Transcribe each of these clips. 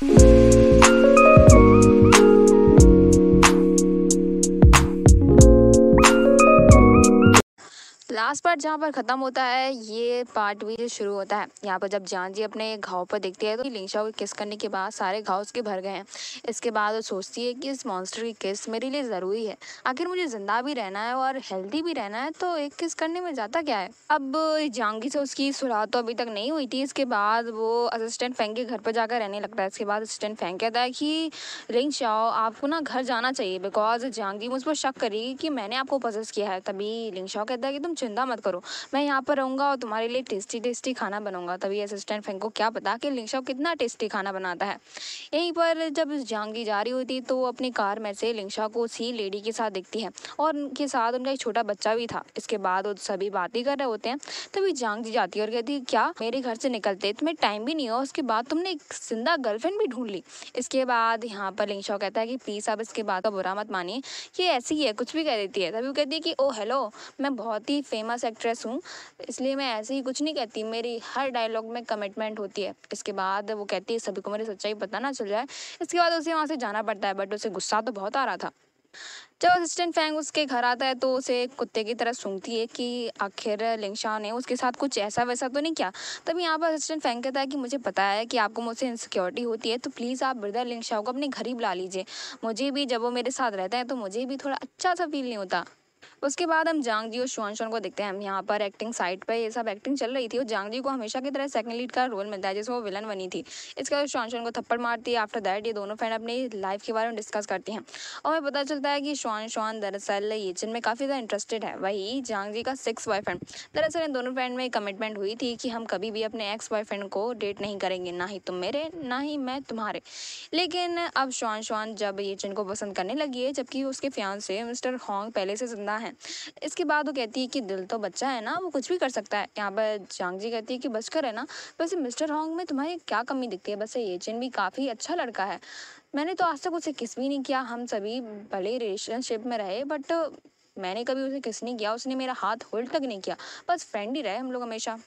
Thank you. Last part जहाँ पर ख़त्म होता है ये पार्ट भी शुरू होता है यहाँ पर जब जान जी अपने घाव पर देखती है तो लिंगशा को किस करने के बाद सारे घाव उसके भर गए हैं इसके बाद वो सोचती है कि इस मॉन्स्टर की किस मेरे लिए ज़रूरी है आखिर मुझे ज़िंदा भी रहना है और हेल्दी भी रहना है तो एक किस करने में जाता क्या है अब जांगी से उसकी सुराह तो अभी तक नहीं हुई थी इसके बाद वो असिस्टेंट फेंक के घर पर जाकर रहने लगता है इसके बाद असिस्टेंट फेंक कहता है कि लिंग शाओ आपको ना घर जाना चाहिए बिकॉज जांगी मुझ पर शक करेगी कि मैंने आपको पजेस किया है तभी लिंग शाओ कहता है कि तुम चिंता धंधा मत करो मैं यहाँ पर रहूँगा और तुम्हारे लिए टेस्टी टेस्टी खाना बनाऊंगा तभी असिस्टेंट फैंग को क्या पता कि लिंगशाओ कितना टेस्टी खाना बनाता है यहीं पर जब झांगी जा रही होती तो अपनी कार में से लिंगशाओ को उसी लेडी के साथ दिखती है और उनके साथ उनका एक छोटा बच्चा भी था इसके बाद वो सभी बात ही कर रहे होते हैं तभी झांगी जाती है और कहती है क्या मेरे घर से निकलते तुम्हें टाइम भी नहीं हो उसके बाद तुमने एक जिंदा गर्लफ्रेंड भी ढूंढ ली इसके बाद यहाँ पर लिंगशाओ कहता है कि प्लीज़ आप इसके बाद का बुरा मत मानिए ये ऐसी ही है कुछ भी कह देती है तभी वो कहती है कि ओ oh, हेलो मैं बहुत ही फेमस फेमस एक्ट्रेस हूँ इसलिए मैं ऐसे ही कुछ नहीं कहती मेरी हर डायलॉग में कमिटमेंट होती है इसके बाद वो कहती है सभी को मेरी सच्चाई पता ना चल जाए इसके बाद उसे वहाँ से जाना पड़ता है बट उसे गुस्सा तो बहुत आ रहा था जब असिस्टेंट फैंग उसके घर आता है तो उसे कुत्ते की तरह सूंघती है कि आखिर लिंगशा ने उसके साथ कुछ ऐसा वैसा तो नहीं किया तब यहाँ पर असिस्टेंट फैंग कहता है कि मुझे पता है कि आपको मुझसे इनसिक्योरिटी होती है तो प्लीज़ आप ब्रदर लिंगशाओ को अपने घर ही बुला लीजिए मुझे भी जब वो मेरे साथ रहता है तो मुझे भी थोड़ा अच्छा सा फील नहीं होता उसके बाद हम जांगजी और शुआन शुआन को देखते हैं हम यहाँ पर एक्टिंग साइड पर ये सब एक्टिंग चल रही थी और जांगजी जी को हमेशा की तरह सेकंड लीड का रोल मिलता है जिसमें वो विलन बनी थी इसके बाद शुआन को थप्पड़ मारती है आफ्टर दैट ये दोनों फ्रेंड अपनी लाइफ के बारे में डिस्कस करती हैं और हमें पता चलता है कि शुआन शुआन दरअसल येचिन में काफ़ी ज़्यादा इंटरेस्टेड है वही जांगजी का सिक्स बॉयफ्रेंड दरअसल इन दोनों फ्रेंड में कमिटमेंट हुई थी कि हम कभी भी अपने एक्स बॉयफ्रेंड को डेट नहीं करेंगे ना ही तुम मेरे ना ही मैं तुम्हारे लेकिन अब शुआन शुआन जब येचिन को पसंद करने लगी है जबकि उसके फ्यान से मिस्टर हॉन्ग पहले से जिंदा है है इसके बाद वो कहती है कि दिल तो बच्चा है ना वो कुछ भी कर सकता है यहाँ पर जांग जी कहती है कि बचकर है ना वैसे मिस्टर हॉन्ग में तुम्हारी क्या कमी दिखती है बस ये चिन भी काफ़ी अच्छा लड़का है मैंने तो आज तक उसे किस भी नहीं किया हम सभी भले रिलेशनशिप में रहे बट मैंने कभी उसे किस नहीं किया उसने मेरा हाथ होल्ड तक नहीं किया बस फ्रेंड ही रहे हम लोग हमेशा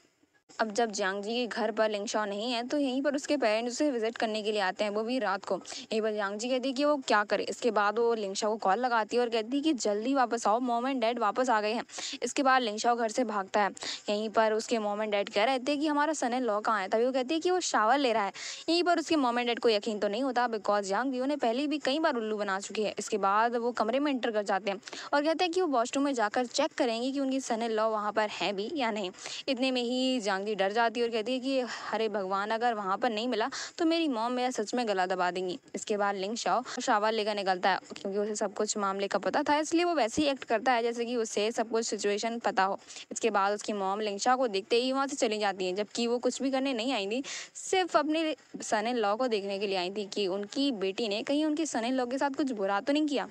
अब जब जियांग जी के घर पर लिंगशॉ नहीं है तो यहीं पर उसके पेरेंट्स उसे विजिट करने के लिए आते हैं वो भी रात को एक बार जियांग जी कहती है कि वो क्या करे इसके बाद वो लिंगशा को कॉल लगाती है और कहती है कि जल्दी वापस आओ मोम एंड डैड वापस आ गए हैं इसके बाद लिंगशा घर से भागता है यहीं पर उसके मोम एंड डैड कह रहे थे कि हमारा सन एंड लॉ कहाँ है तभी वो कहती है कि वो शावर ले रहा है यहीं पर उसके मोम एंड डैड को यकीन तो नहीं होता बिकॉज जियांग जी उन्हें पहले भी कई बार उल्लू बना चुकी है इसके बाद वो कमरे में एंटर कर जाते हैं और कहते हैं कि वो वॉशरूम में जाकर चेक करेंगे कि उनकी सन एंड लॉ वहाँ पर है भी या नहीं इतने में ही जांग एकांगी डर जाती है और कहती है कि अरे भगवान अगर वहाँ पर नहीं मिला तो मेरी मॉम मेरा सच में गला दबा देंगी इसके बाद लिंग शाओ शावर लेकर निकलता है क्योंकि उसे सब कुछ मामले का पता था इसलिए वो वैसे ही एक्ट करता है जैसे कि उसे सब कुछ सिचुएशन पता हो इसके बाद उसकी मॉम लिंग लिंगशा को देखते ही वहाँ से चली जाती है जबकि वो कुछ भी करने नहीं आई थी सिर्फ अपने सन इन लॉ को देखने के लिए आई थी कि उनकी बेटी ने कहीं उनके सन इन लॉ के साथ कुछ बुरा तो नहीं किया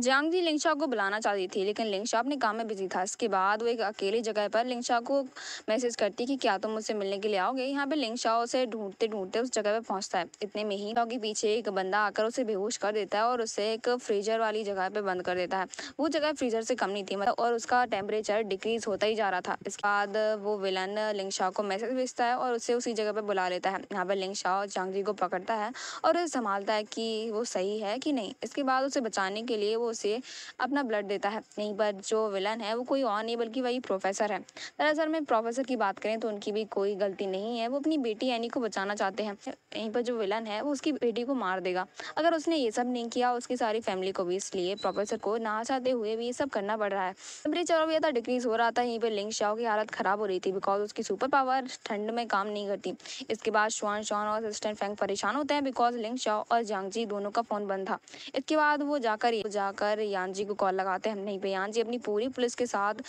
जी लिंगशाह को बुलाना चाहती थी लेकिन लिंगशा अपने काम में बिजी था इसके बाद वो एक अकेले जगह पर लिंगशा को मैसेज करती कि क्या तुम तो मुझसे मिलने के लिए आओगे यहाँ पे लिंगशा उसे ढूंढते ढूंढते उस जगह पर पहुंचता है इतने में ही के पीछे एक बंदा आकर उसे बेहोश कर देता है और उसे एक फ्रीजर वाली जगह पे बंद कर देता है वो जगह फ्रीजर से कम नहीं थी मतलब और उसका टेम्परेचर डिक्रीज होता ही जा रहा था इसके बाद वो विलन लिंगशा को मैसेज भेजता है और उसे उसी जगह पर बुला लेता है यहाँ पर लिंगशा जांग जी को पकड़ता है और उसे संभालता है कि वो सही है कि नहीं इसके बाद उसे बचाने के लिए वो उसे अपना ब्लड देता है नहीं पर जो विलन है वो कोई और नहीं बल्कि वही प्रोफेसर है दरअसल में प्रोफेसर की बात करें तो उनकी भी कोई गलती नहीं है वो अपनी बेटी एनी को बचाना चाहते हैं यहीं पर जो विलन है वो उसकी बेटी को मार देगा अगर उसने ये सब नहीं किया उसकी सारी फैमिली को भी इसलिए प्रोफेसर को ना चाहते हुए भी ये सब करना पड़ रहा है टेम्परेचर और ज़्यादा डिक्रीज हो रहा था यहीं पर लिंग शाओ की हालत ख़राब हो रही थी बिकॉज उसकी सुपर पावर ठंड में काम नहीं करती इसके बाद शुआन शॉन और असिस्टेंट फैंक परेशान होते हैं बिकॉज लिंग शाओ और जांगजी दोनों का फ़ोन बंद था इसके बाद वो जाकर जा कर यान जी को कॉल लगाते हैं नहीं भाई यान जी अपनी पूरी पुलिस के साथ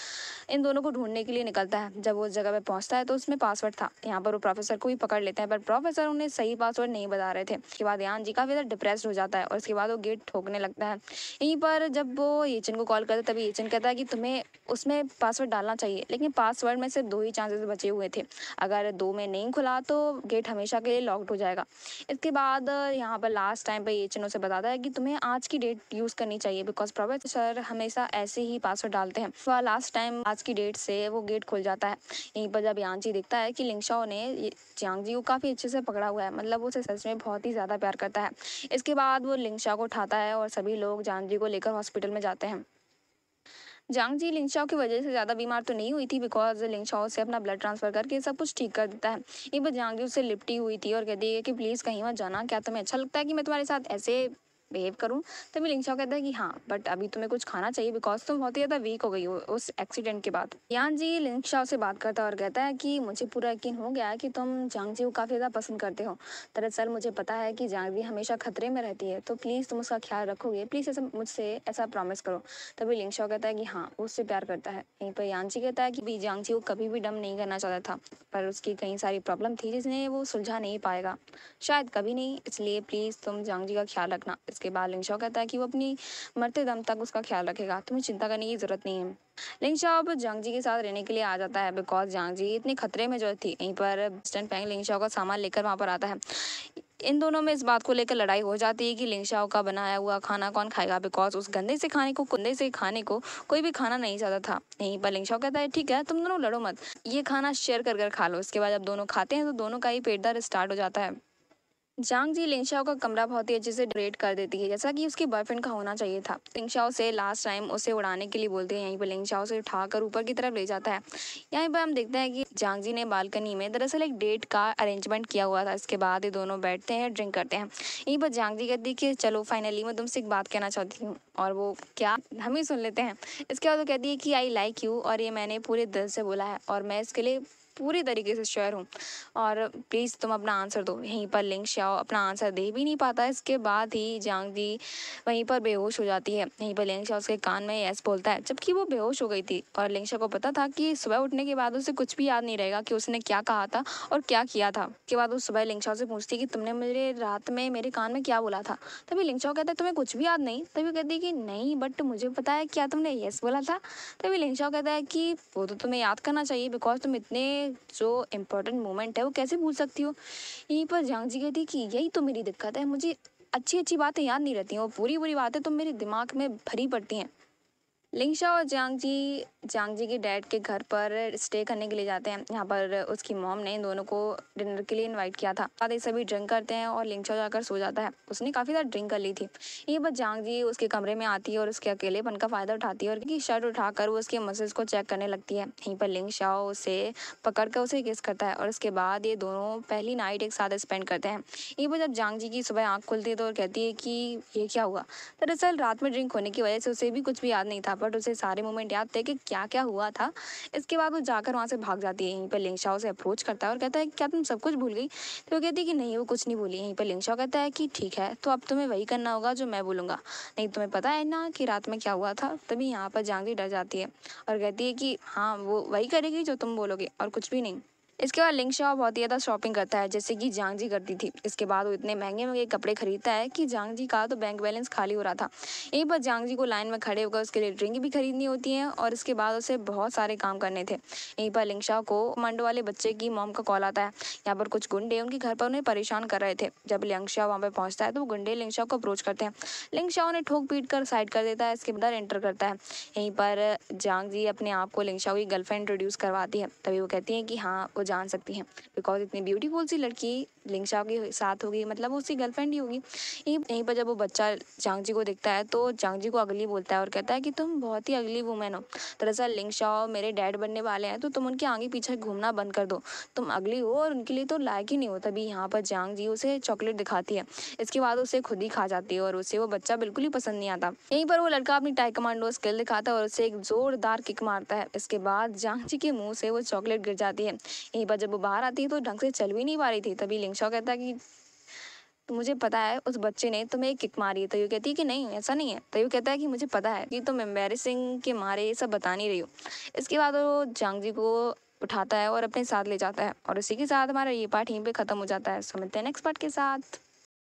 इन दोनों को ढूंढने के लिए निकलता है जब वो उस जगह पर पहुंचता है तो उसमें पासवर्ड था यहाँ पर वो प्रोफेसर को भी पकड़ लेते हैं पर प्रोफेसर उन्हें सही पासवर्ड नहीं बता रहे थे उसके बाद यान जी काफ़ी ज़्यादा डिप्रेस हो जाता है और उसके बाद वो गेट ठोकने लगता है यहीं पर जब वो येचन को कॉल करते तभी येचन कहता है कि तुम्हें उसमें पासवर्ड डालना चाहिए लेकिन पासवर्ड में सिर्फ दो ही चांसेस बचे हुए थे अगर दो में नहीं खुला तो गेट हमेशा के लिए लॉक्ड हो जाएगा इसके बाद यहाँ पर लास्ट टाइम पर येचन उसे बताता है कि तुम्हें आज की डेट यूज़ करनी चाहिए चाहिए बिकॉज प्रवेद सर हमेशा ऐसे ही पासवर्ड डालते हैं तो लास्ट टाइम आज की डेट से वो गेट खुल जाता है यहीं पर जब यांग जी देखता है कि लिंगशाओ ने चियांग जी को काफ़ी अच्छे से पकड़ा हुआ है मतलब वो उसे सच में बहुत ही ज़्यादा प्यार करता है इसके बाद वो लिंगशाओ को उठाता है और सभी लोग जानजी को लेकर हॉस्पिटल में जाते हैं जांग जी लिंगशाओ की वजह से ज़्यादा बीमार तो नहीं हुई थी बिकॉज लिंगशाओ से अपना ब्लड ट्रांसफर करके सब कुछ ठीक कर देता है ये बस जांग जी उससे लिपटी हुई थी और कहती है कि प्लीज़ कहीं मत जाना क्या तुम्हें अच्छा लगता है कि मैं तुम्हारे साथ ऐसे बिहेव करूँ तभी लिंगचाओ कहता है कि हाँ बट अभी तुम्हें कुछ खाना चाहिए बिकॉज तुम बहुत ही ज़्यादा वीक हो गई हो उस एक्सीडेंट के बाद यान जी लिंगचाओ से बात करता है और कहता है कि मुझे पूरा यकीन हो गया है कि तुम जांग जी को काफ़ी ज़्यादा पसंद करते हो दरअसल मुझे पता है कि जांग जी हमेशा खतरे में रहती है तो प्लीज़ तुम उसका ख्याल रखोगे प्लीज़ ऐसा मुझसे ऐसा प्रॉमिस करो तभी लिंगशाओ कहता है कि हाँ उससे प्यार करता है यहीं पर जी कहता है कि भी जी को कभी भी डम नहीं करना चाहता था पर उसकी कई सारी प्रॉब्लम थी जिसने वो सुलझा नहीं पाएगा शायद कभी नहीं इसलिए प्लीज़ तुम जांग जी का ख्याल रखना इसके बाद लिंग शाह कहता है कि वो अपनी मरते दम तक उसका ख्याल रखेगा तुम्हें चिंता करने की जरूरत नहीं है लिंग शाह अब जांग जी के साथ रहने के लिए आ जाता है बिकॉज जांग जी इतने खतरे में जो थी यहीं पर स्टन पैंग लिंग शाह का सामान लेकर वहाँ पर आता है इन दोनों में इस बात को लेकर लड़ाई हो जाती है कि लिंगशाओ का बनाया हुआ खाना कौन खाएगा बिकॉज उस गंदे से खाने को कुंदे से खाने को कोई भी खाना नहीं चाहता था यहीं पर लिंगशाओ कहता है ठीक है तुम दोनों लड़ो मत ये खाना शेयर कर कर खा लो इसके बाद जब दोनों खाते हैं तो दोनों का ही पेट दर्द स्टार्ट हो जाता है जांग जी लिंगशाओ का कमरा बहुत ही अच्छे से डेकोरेट कर देती है जैसा कि उसके बॉयफ्रेंड का होना चाहिए था लिंगशाओ से लास्ट टाइम उसे उड़ाने के लिए बोलते हैं यहीं पर लिंगशाओ से उठाकर ऊपर की तरफ ले जाता है यहीं पर हम देखते हैं कि जांग जी ने बालकनी में दरअसल एक डेट का अरेंजमेंट किया हुआ था इसके बाद ये दोनों बैठते हैं ड्रिंक करते हैं यहीं पर जांग जी कहती है कि चलो फाइनली मैं तुमसे एक बात कहना चाहती हूँ और वो क्या हम ही सुन लेते हैं इसके बाद वो कहती है कि आई लाइक यू और ये मैंने पूरे दिल से बोला है और मैं इसके लिए पूरी तरीके से श्योर हूँ और प्लीज़ तुम अपना आंसर दो यहीं पर लिंक श्याओ अपना आंसर दे भी नहीं पाता इसके बाद ही जांग दी वहीं पर बेहोश हो जाती है यहीं पर लिंग श्या उसके कान में यस बोलता है जबकि वो बेहोश हो गई थी और लिंग शाह को पता था कि सुबह उठने के बाद उसे कुछ भी याद नहीं रहेगा कि उसने क्या कहा था और क्या किया था उसके बाद वो सुबह लिंग शाह से पूछती कि तुमने मेरे रात में मेरे कान में क्या बोला था तभी लिंग शाह कहता है तुम्हें कुछ भी याद नहीं तभी कहती कि नहीं बट मुझे पता है क्या तुमने यस बोला था तभी लिंग शाह कहता है कि वो तो तुम्हें याद करना चाहिए बिकॉज तुम इतने जो इम्पोर्टेंट मोमेंट है वो कैसे भूल सकती हो यहीं पर झांग जी कहती कि यही तो मेरी दिक्कत है मुझे अच्छी अच्छी बातें याद नहीं रहती हैं वो बुरी बुरी बातें तो मेरे दिमाग में भरी पड़ती हैं लिंगशा और जांग जी के डैड के घर पर स्टे करने के लिए जाते हैं यहाँ पर उसकी मॉम ने इन दोनों को डिनर के लिए इनवाइट किया था बाद ये सभी ड्रिंक करते हैं और लिंगशा जाकर सो जाता है उसने काफ़ी ज़्यादा ड्रिंक कर ली थी ये बस जी उसके कमरे में आती है और उसके अकेलेपन का फ़ायदा उठाती है और की शर्ट उठाकर वो उसके मसल्स को चेक करने लगती है यहीं पर लिंगशा उसे पकड़ कर उसे किस करता है और उसके बाद ये दोनों पहली नाइट एक साथ स्पेंड करते हैं ये बस जब जांग जी की सुबह आँख खुलती है तो कहती है कि ये क्या हुआ दरअसल रात में ड्रिंक होने की वजह से उसे भी कुछ भी याद नहीं था बट उसे सारे मोमेंट याद थे कि क्या क्या हुआ था इसके बाद वो जाकर वहाँ से भाग जाती है यहीं पर लिंगशा उसे अप्रोच करता है और कहता है क्या तुम सब कुछ भूल गई तो वो कहती है कि नहीं वो कुछ नहीं भूली यहीं पर लिंगशा कहता है कि ठीक है तो अब तुम्हें वही करना होगा जो मैं बोलूँगा नहीं तुम्हें पता है ना कि रात में क्या हुआ था तभी यहाँ पर जांगी डर जाती है और कहती है कि हाँ वो वही करेगी जो तुम बोलोगे और कुछ भी नहीं इसके बाद लिंग शाह बहुत ही ज़्यादा शॉपिंग करता है जैसे कि जांग जी करती थी इसके बाद वो इतने महंगे महंगे कपड़े खरीदता है कि जांग जी का तो बैंक बैलेंस खाली हो रहा था यहीं पर जांग जी को लाइन में खड़े होकर उसके लिए ड्रिंक भी खरीदनी होती है और इसके बाद उसे बहुत सारे काम करने थे यहीं पर लिंग शाह को मंड वाले बच्चे की मोम का कॉल आता है यहाँ पर कुछ गुंडे उनके घर पर उन्हें परेशान कर रहे थे जब लिंग शाह वहाँ पर पहुँचता है तो वो गुंडे लिंग शाह को अप्रोच करते हैं लिंग शाह उन्हें ठोक पीट कर साइड कर देता है इसके बाद एंटर करता है यहीं पर जांग जी अपने आप को लिंग शाह की गर्लफ्रेंड इंट्रोड्यूस करवाती है तभी वो कहती है कि हाँ जान सकती हैं बिकॉज इतनी ब्यूटीफुल सी लड़की लिंगशाओ के साथ होगी मतलब वो उसकी गर्लफ्रेंड ही होगी यहीं पर जब वो बच्चा जी को देखता है तो जी को अगली बोलता है और कहता है कि तुम बहुत ही अगली वुमेन हो दरअसल लिंगशाओ मेरे डैड बनने वाले हैं तो तुम उनके आगे पीछे घूमना बंद कर दो तुम अगली हो और उनके लिए तो लायक ही नहीं हो तभी यहाँ पर जांग जी उसे चॉकलेट दिखाती है इसके बाद उसे खुद ही खा जाती है और उसे वो बच्चा बिल्कुल ही पसंद नहीं आता यहीं पर वो लड़का अपनी टाई कमांडो स्किल दिखाता है और उसे एक जोरदार किक मारता है इसके बाद जांग जी के मुंह से वो चॉकलेट गिर जाती है बार जब वो बाहर आती है तो ढंग से चल भी नहीं पा रही थी तभी लिंगशॉ कहता है कि तो मुझे पता है उस बच्चे ने तुम्हें एक किक मारी है तो यू कहती है कि नहीं ऐसा नहीं है तो यू कहता है कि मुझे पता है कि तुम एम्बेरसिंग के मारे ये सब बता नहीं रही हो इसके बाद वो जांग जी को उठाता है और अपने साथ ले जाता है और इसी के साथ हमारा ये पार्ट यहीं पे ख़त्म हो जाता है सो मिलते हैं नेक्स्ट पार्ट के साथ